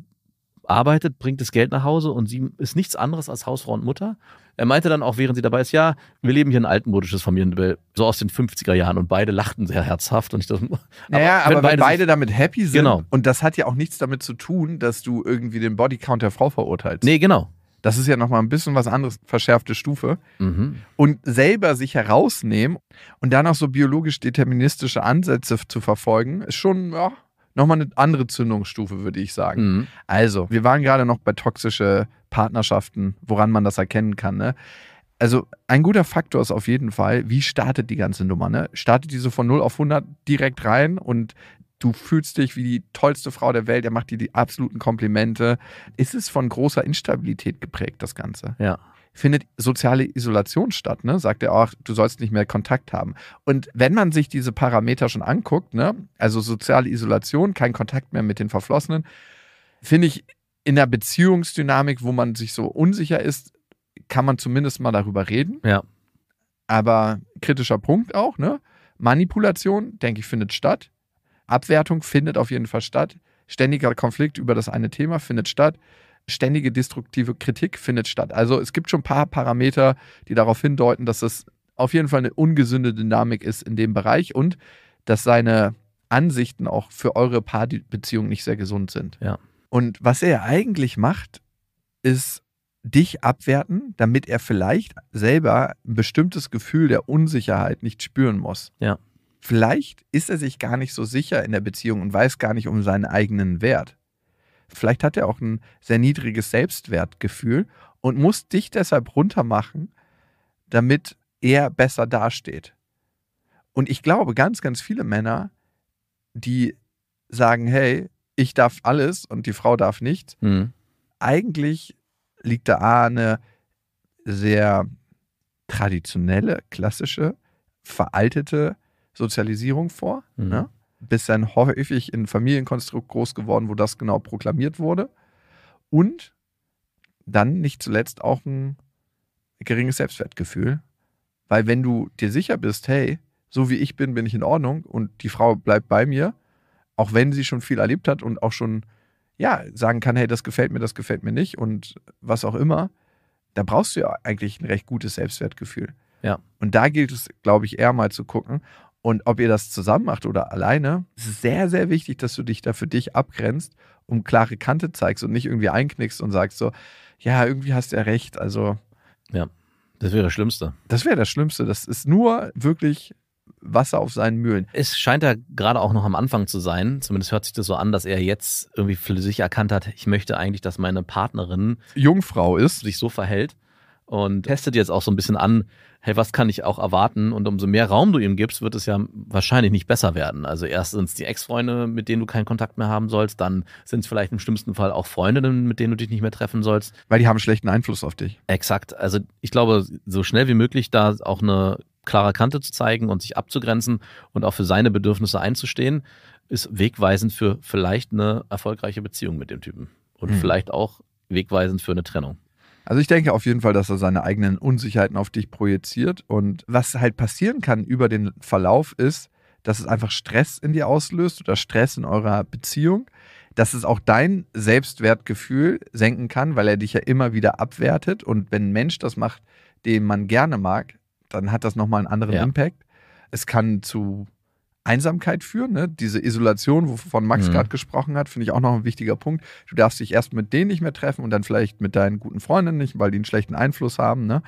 B: arbeitet, bringt das Geld nach Hause und sie ist nichts anderes als Hausfrau und Mutter. Er meinte dann auch, während sie dabei ist, ja, wir leben hier ein altmodisches Familienmodell, so aus den 50er Jahren und beide lachten sehr herzhaft und ich dachte, naja, aber, wenn, beide, beide damit happy sind genau. und das hat ja auch nichts damit zu tun, dass du
A: irgendwie den Bodycount der Frau verurteilst. Nee, genau. Das ist ja nochmal ein bisschen was anderes, verschärfte Stufe. Mhm. Und selber sich herausnehmen und dann auch so biologisch-deterministische Ansätze zu verfolgen, ist schon ja, nochmal eine andere Zündungsstufe, würde ich sagen. Mhm. Also, wir waren gerade noch bei toxische Partnerschaften, woran man das erkennen kann. Ne? Also, ein guter Faktor ist auf jeden Fall, wie startet die ganze Nummer? Ne? Startet diese so von 0 auf 100 direkt rein und du fühlst dich wie die tollste Frau der Welt, er macht dir die absoluten Komplimente. Ist es von großer Instabilität geprägt, das Ganze? Ja. Findet soziale Isolation statt, ne? Sagt er auch, du sollst nicht mehr Kontakt haben. Und wenn man sich diese Parameter schon anguckt, ne, also soziale Isolation, kein Kontakt mehr mit den Verflossenen, finde ich in der Beziehungsdynamik, wo man sich so unsicher ist, kann man zumindest mal darüber reden. Ja. Aber kritischer Punkt auch, ne? Manipulation, denke ich, findet statt. Abwertung findet auf jeden Fall statt. Ständiger Konflikt über das eine Thema findet statt. Ständige destruktive Kritik findet statt. Also es gibt schon ein paar Parameter, die darauf hindeuten, dass das auf jeden Fall eine ungesunde Dynamik ist in dem Bereich und dass seine Ansichten auch für eure Paarbeziehung nicht sehr gesund sind. Ja. Und was er eigentlich macht, ist dich abwerten, damit er vielleicht selber ein bestimmtes Gefühl der Unsicherheit nicht spüren muss. Ja. Vielleicht ist er sich gar nicht so sicher in der Beziehung und weiß gar nicht um seinen eigenen Wert. Vielleicht hat er auch ein sehr niedriges Selbstwertgefühl und muss dich deshalb runtermachen, damit er besser dasteht. Und ich glaube, ganz, ganz viele Männer, die sagen, hey, ich darf alles und die Frau darf nichts, mhm. eigentlich liegt da eine sehr traditionelle, klassische, veraltete Sozialisierung vor. Mhm. Ne? Bist dann häufig in Familienkonstrukt groß geworden, wo das genau proklamiert wurde. Und dann nicht zuletzt auch ein geringes Selbstwertgefühl. Weil wenn du dir sicher bist, hey, so wie ich bin, bin ich in Ordnung und die Frau bleibt bei mir, auch wenn sie schon viel erlebt hat und auch schon ja, sagen kann, hey, das gefällt mir, das gefällt mir nicht und was auch immer, da brauchst du ja eigentlich ein recht gutes Selbstwertgefühl. Ja. Und da gilt es, glaube ich, eher mal zu gucken, und ob ihr das zusammen macht oder alleine, ist sehr, sehr wichtig, dass du dich da für dich abgrenzt und klare Kante zeigst und nicht irgendwie einknickst und sagst so, ja, irgendwie hast du ja recht. Also. Ja, das wäre das
B: Schlimmste. Das wäre das Schlimmste. Das ist nur wirklich Wasser auf seinen Mühlen. Es scheint ja gerade auch noch am Anfang zu sein. Zumindest hört sich das so an, dass er jetzt irgendwie für sich erkannt hat, ich möchte eigentlich, dass meine Partnerin Jungfrau ist, sich so verhält und testet jetzt auch so ein bisschen an, hey, was kann ich auch erwarten? Und umso mehr Raum du ihm gibst, wird es ja wahrscheinlich nicht besser werden. Also erst sind es die Ex-Freunde, mit denen du keinen Kontakt mehr haben sollst, dann sind es vielleicht im schlimmsten Fall auch Freundinnen, mit denen du dich nicht mehr treffen sollst. Weil die haben schlechten Einfluss auf dich. Exakt. Also ich glaube, so schnell wie möglich da auch eine klare Kante zu zeigen und sich abzugrenzen und auch für seine Bedürfnisse einzustehen, ist wegweisend für vielleicht eine erfolgreiche Beziehung mit dem Typen. Und hm. vielleicht auch wegweisend für eine Trennung.
A: Also ich denke auf jeden Fall, dass er seine eigenen Unsicherheiten auf dich projiziert. Und was halt passieren kann über den Verlauf ist, dass es einfach Stress in dir auslöst oder Stress in eurer Beziehung, dass es auch dein Selbstwertgefühl senken kann, weil er dich ja immer wieder abwertet. Und wenn ein Mensch das macht, den man gerne mag, dann hat das nochmal einen anderen ja. Impact. Es kann zu Einsamkeit führen. Ne? Diese Isolation, wovon Max mhm. gerade gesprochen hat, finde ich auch noch ein wichtiger Punkt. Du darfst dich erst mit denen nicht mehr treffen und dann vielleicht mit deinen guten Freunden nicht, weil die einen schlechten Einfluss haben. Ne?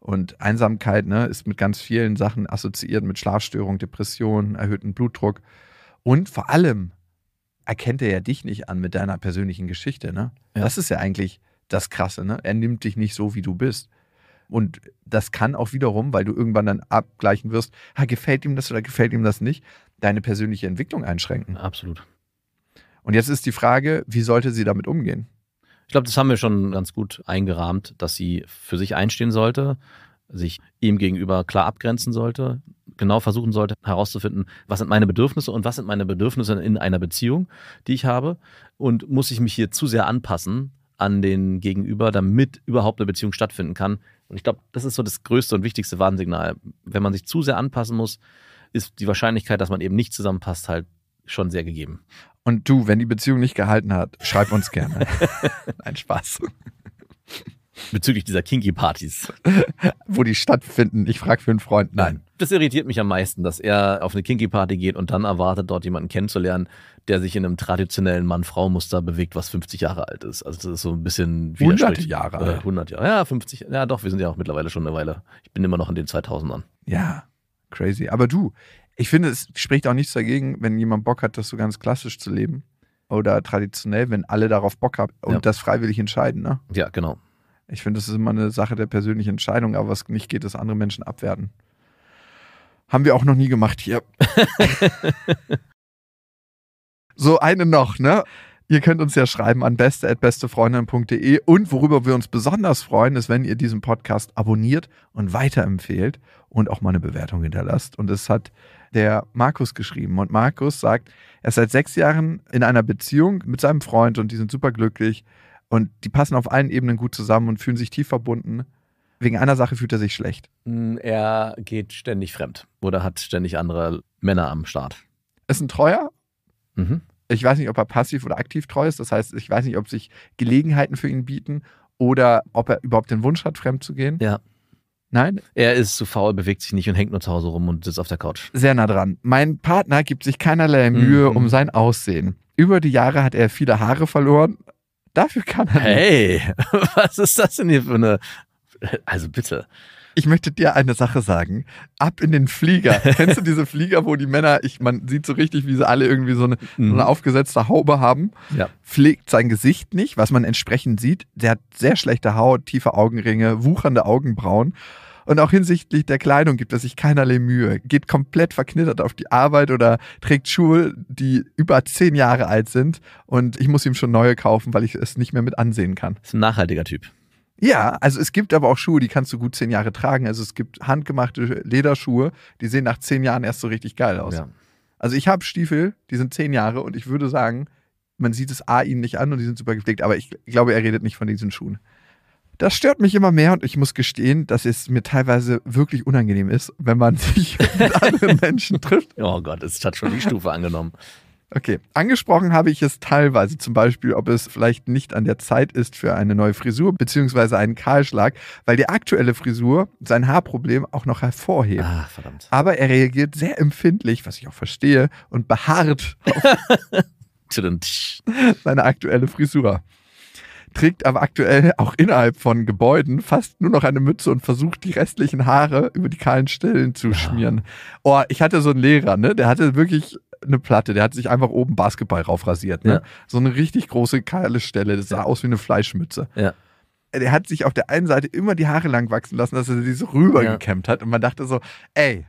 A: Und Einsamkeit ne, ist mit ganz vielen Sachen assoziiert, mit Schlafstörung, Depressionen, erhöhten Blutdruck. Und vor allem erkennt er ja dich nicht an mit deiner persönlichen Geschichte. Ne? Ja. Das ist ja eigentlich das Krasse. Ne? Er nimmt dich nicht so, wie du bist. Und das kann auch wiederum, weil du irgendwann dann abgleichen wirst, ha, gefällt ihm das oder gefällt ihm das nicht, deine
B: persönliche Entwicklung einschränken. Absolut. Und jetzt ist die Frage, wie sollte sie damit umgehen? Ich glaube, das haben wir schon ganz gut eingerahmt, dass sie für sich einstehen sollte, sich ihm gegenüber klar abgrenzen sollte, genau versuchen sollte herauszufinden, was sind meine Bedürfnisse und was sind meine Bedürfnisse in einer Beziehung, die ich habe und muss ich mich hier zu sehr anpassen an den Gegenüber, damit überhaupt eine Beziehung stattfinden kann, und ich glaube, das ist so das größte und wichtigste Warnsignal. Wenn man sich zu sehr anpassen muss, ist die Wahrscheinlichkeit, dass man eben nicht zusammenpasst, halt schon sehr gegeben. Und du, wenn die Beziehung nicht gehalten hat, schreib uns gerne. Ein Spaß. Bezüglich dieser Kinky-Partys. Wo die
A: stattfinden. Ich frage für einen Freund. Nein
B: das irritiert mich am meisten, dass er auf eine Kinky-Party geht und dann erwartet, dort jemanden kennenzulernen, der sich in einem traditionellen Mann-Frau-Muster bewegt, was 50 Jahre alt ist. Also das ist so ein bisschen 100 Jahre äh, alt. 100 Jahre. Ja, 50. Ja, doch, wir sind ja auch mittlerweile schon eine Weile. Ich bin immer noch in den 2000ern. Ja, crazy. Aber du, ich finde, es spricht auch nichts
A: dagegen, wenn jemand Bock hat, das so ganz klassisch zu leben oder traditionell, wenn alle darauf Bock haben und ja. das freiwillig entscheiden, ne? Ja, genau. Ich finde, das ist immer eine Sache der persönlichen Entscheidung, aber was nicht geht, ist andere Menschen abwerten. Haben wir auch noch nie gemacht hier. so eine noch, ne? Ihr könnt uns ja schreiben an beste.bestefreundin.de und worüber wir uns besonders freuen, ist, wenn ihr diesen Podcast abonniert und weiterempfehlt und auch mal eine Bewertung hinterlasst. Und es hat der Markus geschrieben. Und Markus sagt, er ist seit sechs Jahren in einer Beziehung mit seinem Freund und die sind superglücklich und die passen auf allen Ebenen gut zusammen und fühlen sich tief verbunden. Wegen einer Sache fühlt er sich schlecht.
B: Mm, er geht ständig fremd oder hat ständig andere Männer am Start.
A: Ist ein Treuer. Mhm. Ich weiß nicht, ob er passiv oder aktiv treu ist. Das heißt, ich weiß nicht, ob sich
B: Gelegenheiten für ihn bieten oder ob er überhaupt den Wunsch hat, fremd zu gehen. Ja. Nein? Er ist zu faul, bewegt sich nicht und hängt nur zu Hause rum und sitzt auf der Couch. Sehr
A: nah dran. Mein Partner gibt sich keinerlei Mühe mhm. um sein Aussehen. Über die Jahre hat er viele Haare verloren. Dafür kann er. Hey,
B: nicht. was ist das denn hier für eine also bitte. Ich
A: möchte dir eine Sache sagen. Ab in den Flieger. Kennst du diese Flieger, wo die Männer, ich, man sieht so richtig, wie sie alle irgendwie so eine, mhm. so eine mhm. aufgesetzte Haube haben? Ja. Pflegt sein Gesicht nicht, was man entsprechend sieht. Der hat sehr schlechte Haut, tiefe Augenringe, wuchernde Augenbrauen. Und auch hinsichtlich der Kleidung gibt er sich keinerlei Mühe. Geht komplett verknittert auf die Arbeit oder trägt Schuhe, die über zehn Jahre alt sind. Und ich muss ihm schon neue kaufen, weil ich es nicht mehr mit ansehen kann.
B: Ist ein nachhaltiger Typ.
A: Ja, also es gibt aber auch Schuhe, die kannst du gut zehn Jahre tragen. Also es gibt handgemachte Lederschuhe, die sehen nach zehn Jahren erst so richtig geil aus. Ja. Also ich habe Stiefel, die sind zehn Jahre und ich würde sagen, man sieht es A ihnen nicht an und die sind super gepflegt, aber ich glaube, er redet nicht von diesen Schuhen. Das stört mich immer mehr und ich muss gestehen, dass es mir teilweise wirklich unangenehm ist, wenn man sich mit anderen Menschen trifft.
B: Oh Gott, es hat schon die
A: Stufe angenommen. Okay, angesprochen habe ich es teilweise, zum Beispiel, ob es vielleicht nicht an der Zeit ist für eine neue Frisur beziehungsweise einen Kahlschlag, weil die aktuelle Frisur sein Haarproblem auch noch hervorhebt. Ah, verdammt. Aber er reagiert sehr empfindlich, was ich auch verstehe, und beharrt auf seine aktuelle Frisur trägt aber aktuell auch innerhalb von Gebäuden fast nur noch eine Mütze und versucht, die restlichen Haare über die kahlen Stellen zu ja. Ah. schmieren. Oh, ich hatte so einen Lehrer, ne? Der hatte wirklich eine Platte. Der hat sich einfach oben Basketball raufrasiert. Ne? Ja. So eine richtig große, kahle Stelle. Das sah ja. aus wie eine Fleischmütze. Ja. Der hat sich auf der einen Seite immer die Haare lang wachsen lassen, dass er sie so rübergekämmt hat. Und man dachte so, ey,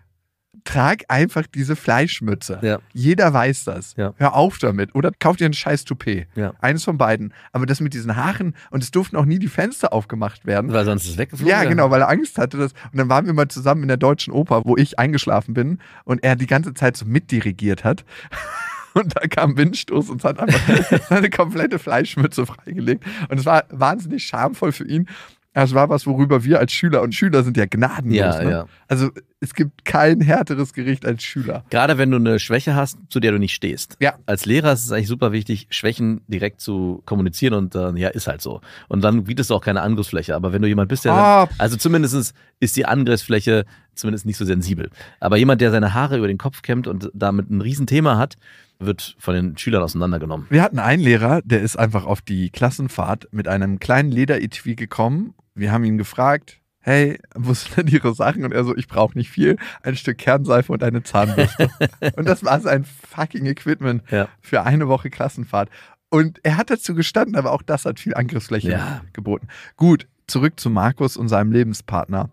A: trag einfach diese Fleischmütze. Ja. Jeder weiß das. Ja. Hör auf damit. Oder kauf dir einen scheiß Toupet. Ja. Eines von beiden. Aber das mit diesen Haaren und es durften auch nie die Fenster aufgemacht werden. Weil sonst ist es weggeflogen. Ja, genau, weil er Angst hatte. Dass, und dann waren wir mal zusammen in der Deutschen Oper, wo ich eingeschlafen bin und er die ganze Zeit so mitdirigiert hat. und da kam Windstoß und hat einfach seine komplette Fleischmütze freigelegt. Und es war wahnsinnig schamvoll für ihn. Also es war was, worüber wir als Schüler und Schüler sind ja gnadenlos. Ja, ne? Also es gibt kein härteres Gericht als Schüler.
B: Gerade wenn du eine Schwäche hast, zu der du nicht stehst. Ja. Als Lehrer ist es eigentlich super wichtig, Schwächen direkt zu kommunizieren und dann, ja, ist halt so. Und dann bietest du auch keine Angriffsfläche. Aber wenn du jemand bist, der. Ah. Dann, also zumindest ist die Angriffsfläche zumindest nicht so sensibel. Aber jemand, der seine Haare über den Kopf kämmt und damit ein Riesenthema hat, wird von den Schülern auseinandergenommen.
A: Wir hatten einen Lehrer, der ist einfach auf die Klassenfahrt mit einem kleinen Lederetui gekommen. Wir haben ihn gefragt, hey, wo sind denn ihre Sachen? Und er so, ich brauche nicht viel, ein Stück Kernseife und eine Zahnbürste. und das war sein fucking Equipment ja. für eine Woche Klassenfahrt. Und er hat dazu gestanden, aber auch das hat viel Angriffsfläche ja. geboten. Gut, zurück zu Markus und seinem Lebenspartner.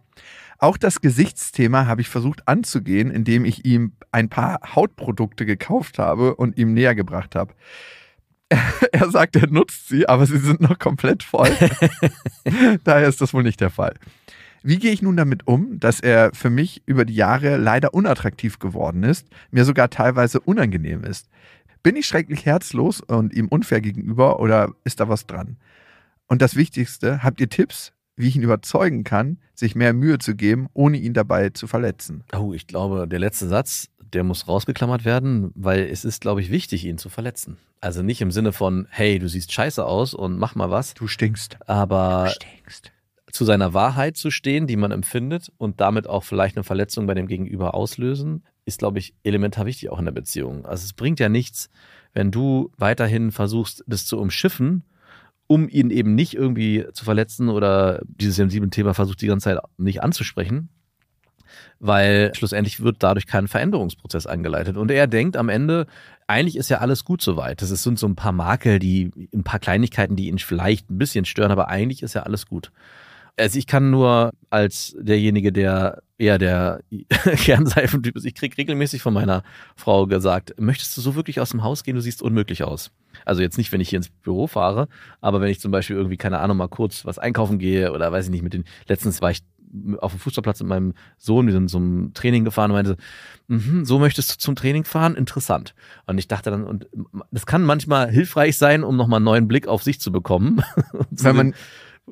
A: Auch das Gesichtsthema habe ich versucht anzugehen, indem ich ihm ein paar Hautprodukte gekauft habe und ihm näher gebracht habe er sagt, er nutzt sie, aber sie sind noch komplett voll. Daher ist das wohl nicht der Fall. Wie gehe ich nun damit um, dass er für mich über die Jahre leider unattraktiv geworden ist, mir sogar teilweise unangenehm ist? Bin ich schrecklich herzlos und ihm unfair gegenüber oder ist da was dran? Und das Wichtigste, habt ihr Tipps, wie ich ihn überzeugen kann, sich mehr Mühe zu geben,
B: ohne ihn dabei zu verletzen? Oh, ich glaube, der letzte Satz, der muss rausgeklammert werden, weil es ist, glaube ich, wichtig, ihn zu verletzen. Also nicht im Sinne von, hey, du siehst scheiße aus und mach mal was. Du stinkst. Aber. Du stinkst zu seiner Wahrheit zu stehen, die man empfindet und damit auch vielleicht eine Verletzung bei dem Gegenüber auslösen, ist, glaube ich, elementar wichtig auch in der Beziehung. Also es bringt ja nichts, wenn du weiterhin versuchst, das zu umschiffen, um ihn eben nicht irgendwie zu verletzen oder dieses sensible Thema versucht die ganze Zeit nicht anzusprechen, weil schlussendlich wird dadurch kein Veränderungsprozess eingeleitet. Und er denkt am Ende, eigentlich ist ja alles gut soweit. Das sind so ein paar Makel, die ein paar Kleinigkeiten, die ihn vielleicht ein bisschen stören, aber eigentlich ist ja alles gut. Also ich kann nur als derjenige, der eher der Kernseifentyp ist, ich krieg regelmäßig von meiner Frau gesagt, möchtest du so wirklich aus dem Haus gehen, du siehst unmöglich aus. Also jetzt nicht, wenn ich hier ins Büro fahre, aber wenn ich zum Beispiel irgendwie, keine Ahnung, mal kurz was einkaufen gehe oder weiß ich nicht, mit den, letztens war ich auf dem Fußballplatz mit meinem Sohn, wir sind zum Training gefahren und meinte, mm so möchtest du zum Training fahren? Interessant. Und ich dachte dann, und das kann manchmal hilfreich sein, um nochmal einen neuen Blick auf sich zu bekommen. Wenn man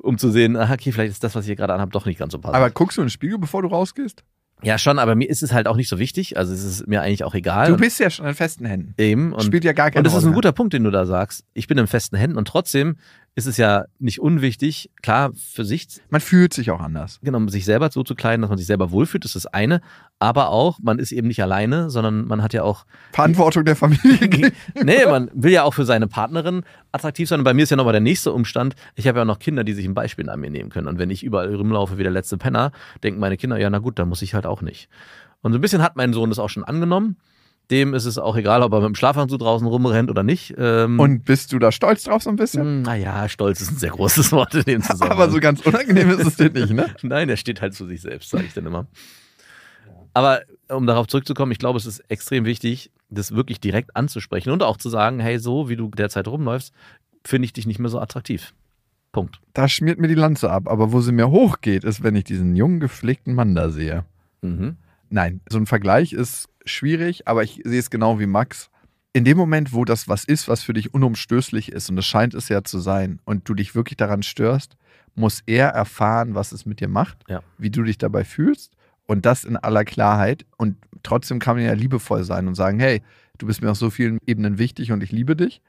B: um zu sehen, aha, okay, vielleicht ist das, was ich gerade anhabe, doch nicht ganz so passend. Aber
A: guckst du in den Spiegel, bevor du rausgehst?
B: Ja, schon, aber mir ist es halt auch nicht so wichtig. Also es ist mir eigentlich auch egal. Du bist ja schon in festen Händen. Eben. Und, Spielt ja gar keine Rolle. Und das Rolle ist ein guter Punkt, den du da sagst. Ich bin in festen Händen und trotzdem ist es ja nicht unwichtig, klar, für sich. Man fühlt sich auch anders. Genau, um sich selber so zu kleiden, dass man sich selber wohlfühlt, ist das eine. Aber auch, man ist eben nicht alleine, sondern man hat ja auch. Verantwortung der Familie. nee, man will ja auch für seine Partnerin attraktiv sein. Und bei mir ist ja nochmal der nächste Umstand. Ich habe ja auch noch Kinder, die sich ein Beispiel an mir nehmen können. Und wenn ich überall rumlaufe wie der letzte Penner, denken meine Kinder, ja, na gut, dann muss ich halt auch nicht. Und so ein bisschen hat mein Sohn das auch schon angenommen dem ist es auch egal, ob er mit dem Schlafanzug draußen rumrennt oder nicht. Ähm, und bist du da stolz drauf so ein bisschen? Hm, naja, stolz ist ein sehr großes Wort in dem Zusammenhang. Aber so ganz unangenehm ist es dir nicht, ne? Nein, er steht halt zu sich selbst, sage ich dann immer. Aber um darauf zurückzukommen, ich glaube, es ist extrem wichtig, das wirklich direkt anzusprechen und auch zu sagen, hey, so wie du derzeit rumläufst, finde ich dich nicht mehr so attraktiv.
A: Punkt. Da schmiert mir die Lanze ab, aber wo sie mir hochgeht, ist, wenn ich diesen jungen, gepflegten Mann da sehe. Mhm. Nein, so ein Vergleich ist schwierig, aber ich sehe es genau wie Max. In dem Moment, wo das was ist, was für dich unumstößlich ist, und es scheint es ja zu sein, und du dich wirklich daran störst, muss er erfahren, was es mit dir macht, ja. wie du dich dabei fühlst und das in aller Klarheit. Und trotzdem kann man ja liebevoll sein und sagen, hey, du bist mir auf so vielen Ebenen wichtig und ich liebe dich.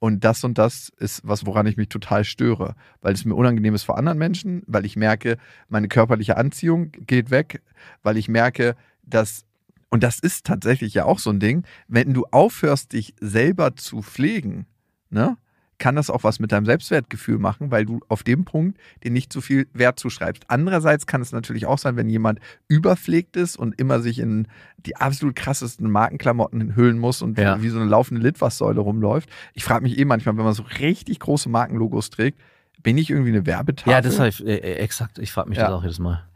A: Und das und das ist was, woran ich mich total störe, weil es mir unangenehm ist vor anderen Menschen, weil ich merke, meine körperliche Anziehung geht weg, weil ich merke, dass und das ist tatsächlich ja auch so ein Ding, wenn du aufhörst, dich selber zu pflegen, ne, kann das auch was mit deinem Selbstwertgefühl machen, weil du auf dem Punkt dir nicht so viel Wert zuschreibst. Andererseits kann es natürlich auch sein, wenn jemand überpflegt ist und immer sich in die absolut krassesten Markenklamotten hüllen muss und ja. wie so eine laufende Litwassäule rumläuft. Ich frage mich eh manchmal, wenn man so richtig große Markenlogos trägt, bin ich irgendwie eine Werbetafel? Ja, deshalb,
B: äh, äh, exakt. Ich frage mich ja. das auch jedes Mal.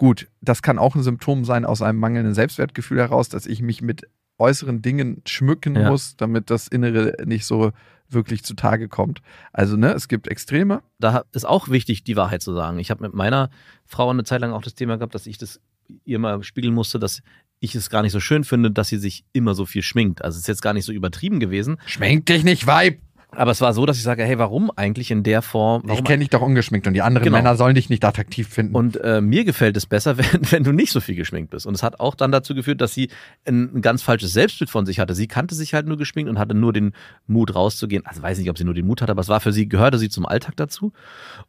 A: Gut, das kann auch ein Symptom sein aus einem mangelnden Selbstwertgefühl heraus, dass ich mich mit äußeren Dingen schmücken ja. muss,
B: damit das Innere nicht so wirklich zutage kommt. Also, ne, es gibt Extreme. Da ist auch wichtig, die Wahrheit zu sagen. Ich habe mit meiner Frau eine Zeit lang auch das Thema gehabt, dass ich das ihr mal spiegeln musste, dass ich es gar nicht so schön finde, dass sie sich immer so viel schminkt. Also es ist jetzt gar nicht so übertrieben gewesen. Schminkt dich nicht, Weib! Aber es war so, dass ich sage, hey, warum eigentlich in der Form? Warum? Ich kenne dich doch ungeschminkt und die anderen genau. Männer sollen dich nicht attraktiv finden. Und äh, mir gefällt es besser, wenn, wenn du nicht so viel geschminkt bist. Und es hat auch dann dazu geführt, dass sie ein, ein ganz falsches Selbstbild von sich hatte. Sie kannte sich halt nur geschminkt und hatte nur den Mut rauszugehen. Also weiß nicht, ob sie nur den Mut hatte, aber es war für sie, gehörte sie zum Alltag dazu.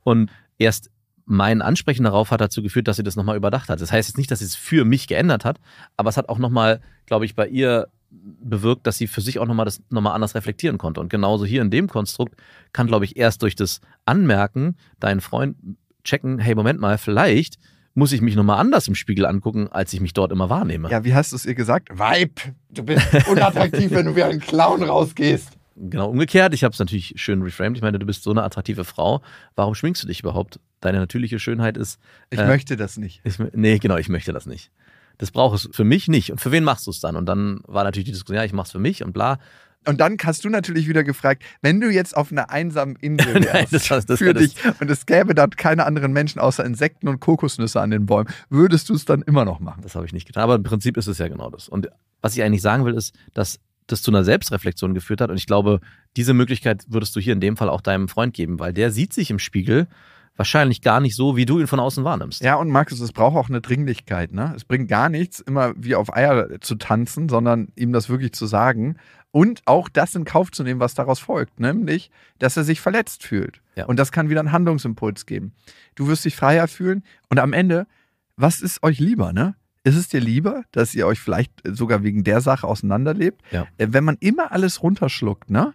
B: Und erst mein Ansprechen darauf hat dazu geführt, dass sie das nochmal überdacht hat. Das heißt jetzt nicht, dass sie es für mich geändert hat, aber es hat auch nochmal, glaube ich, bei ihr bewirkt, dass sie für sich auch nochmal das nochmal anders reflektieren konnte. Und genauso hier in dem Konstrukt kann, glaube ich, erst durch das Anmerken deinen Freund checken, hey, Moment mal, vielleicht muss ich mich nochmal anders im Spiegel angucken, als ich mich dort immer wahrnehme. Ja, wie hast du es ihr gesagt? Vibe, du bist unattraktiv,
A: wenn du wie ein Clown rausgehst.
B: Genau umgekehrt, ich habe es natürlich schön reframed. Ich meine, du bist so eine attraktive Frau. Warum schminkst du dich überhaupt? Deine natürliche Schönheit ist. Äh, ich möchte das nicht. Ich, nee, genau, ich möchte das nicht das brauche ich für mich nicht. Und für wen machst du es dann? Und dann war natürlich die Diskussion, ja, ich mache es für mich und bla. Und dann hast du natürlich wieder gefragt, wenn du jetzt auf einer einsamen Insel wärst Nein, das war, das für dich
A: und es gäbe dort keine anderen Menschen außer Insekten und Kokosnüsse an den Bäumen, würdest du es dann
B: immer noch machen? Das habe ich nicht getan, aber im Prinzip ist es ja genau das. Und was ich eigentlich sagen will, ist, dass das zu einer Selbstreflexion geführt hat. Und ich glaube, diese Möglichkeit würdest du hier in dem Fall auch deinem Freund geben, weil der sieht sich im Spiegel wahrscheinlich gar nicht so, wie du ihn von außen wahrnimmst. Ja, und Markus, es braucht auch eine Dringlichkeit.
A: Ne? Es bringt gar nichts, immer wie auf Eier zu tanzen, sondern ihm das wirklich zu sagen und auch das in Kauf zu nehmen, was daraus folgt, nämlich, dass er sich verletzt fühlt. Ja. Und das kann wieder einen Handlungsimpuls geben. Du wirst dich freier fühlen und am Ende, was ist euch lieber, ne? Ist es dir lieber, dass ihr euch vielleicht sogar wegen der Sache auseinanderlebt? Ja. Äh, wenn man immer alles runterschluckt, ne?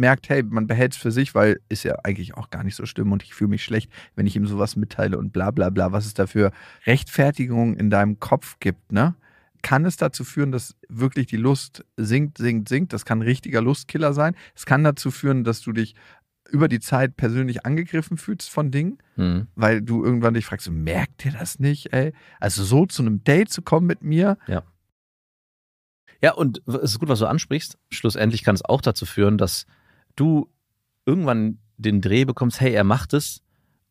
A: merkt, hey, man behält es für sich, weil ist ja eigentlich auch gar nicht so schlimm und ich fühle mich schlecht, wenn ich ihm sowas mitteile und bla bla bla, was es da für Rechtfertigungen in deinem Kopf gibt, ne? Kann es dazu führen, dass wirklich die Lust sinkt, sinkt, sinkt? Das kann ein richtiger Lustkiller sein. Es kann dazu führen, dass du dich über die Zeit persönlich angegriffen fühlst von Dingen, hm. weil du irgendwann dich fragst, merkt ihr das nicht, ey? Also so zu einem Date zu kommen mit mir.
B: Ja. Ja, und es ist gut, was du ansprichst. Schlussendlich kann es auch dazu führen, dass du irgendwann den Dreh bekommst, hey, er macht es,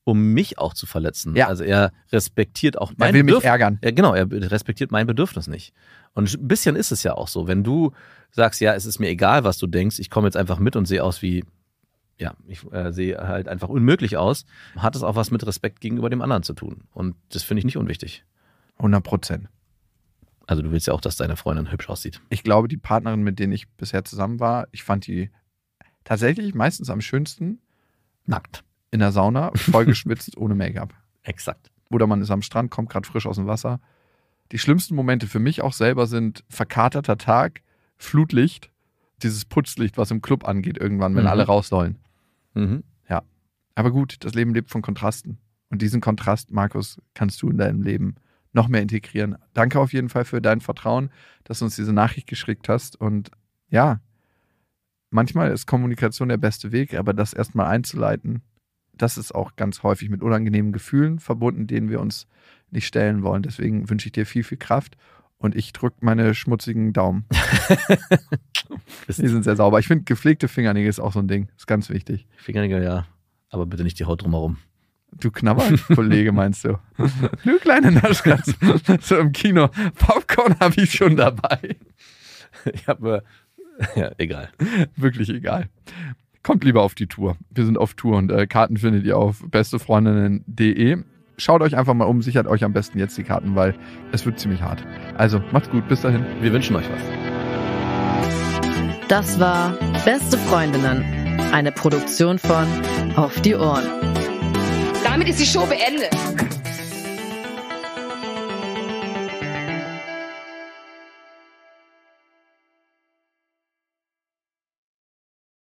B: um mich auch zu verletzen. Ja. Also er respektiert auch mein Bedürfnis. Er will Bedürf mich ärgern. Ja, genau, er respektiert mein Bedürfnis nicht. Und ein bisschen ist es ja auch so. Wenn du sagst, ja, es ist mir egal, was du denkst, ich komme jetzt einfach mit und sehe aus wie, ja, ich äh, sehe halt einfach unmöglich aus, hat es auch was mit Respekt gegenüber dem anderen zu tun. Und das finde ich nicht unwichtig. 100 Prozent. Also du willst ja auch, dass deine Freundin hübsch aussieht. Ich glaube, die Partnerin, mit denen ich
A: bisher zusammen war, ich fand die tatsächlich meistens am schönsten nackt in der Sauna, vollgeschwitzt, ohne Make-up. Exakt. Oder man ist am Strand, kommt gerade frisch aus dem Wasser. Die schlimmsten Momente für mich auch selber sind verkaterter Tag, Flutlicht, dieses Putzlicht, was im Club angeht, irgendwann, wenn mhm. alle raus sollen. Mhm. Ja. Aber gut, das Leben lebt von Kontrasten. Und diesen Kontrast, Markus, kannst du in deinem Leben noch mehr integrieren. Danke auf jeden Fall für dein Vertrauen, dass du uns diese Nachricht geschickt hast. Und ja, manchmal ist Kommunikation der beste Weg, aber das erstmal einzuleiten, das ist auch ganz häufig mit unangenehmen Gefühlen verbunden, denen wir uns nicht stellen wollen. Deswegen wünsche ich dir viel, viel Kraft und ich drücke meine schmutzigen Daumen. Die sind sehr sauber. Ich finde, gepflegte Fingernägel ist auch so ein Ding. Ist ganz wichtig. Fingernägel, ja. Aber bitte nicht die Haut drumherum. Du Knabberkollege meinst du? du kleine Naschkatz.
B: so im Kino. Popcorn habe ich schon dabei. Ich habe
A: Ja, egal. Wirklich egal. Kommt lieber auf die Tour. Wir sind auf Tour und äh, Karten findet ihr auf bestefreundinnen.de. Schaut euch einfach mal um, sichert euch am besten jetzt die Karten, weil es wird ziemlich hart. Also macht's gut, bis dahin. Wir wünschen euch was. Das war Beste Freundinnen, eine Produktion von Auf die Ohren.
B: Damit ist die Show beendet.